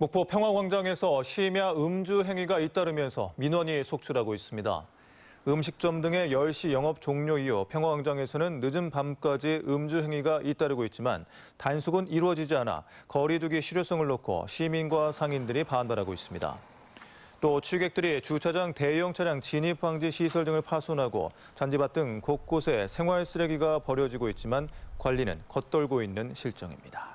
목포 평화광장에서 심야 음주 행위가 잇따르면서 민원이 속출하고 있습니다. 음식점 등의 10시 영업 종료 이후 평화광장에서는 늦은 밤까지 음주 행위가 잇따르고 있지만 단속은 이루어지지 않아 거리두기 실효성을 놓고 시민과 상인들이 반발하고 있습니다. 또 취객들이 주차장 대형 차량 진입 방지 시설 등을 파손하고 잔디밭 등 곳곳에 생활 쓰레기가 버려지고 있지만 관리는 겉돌고 있는 실정입니다.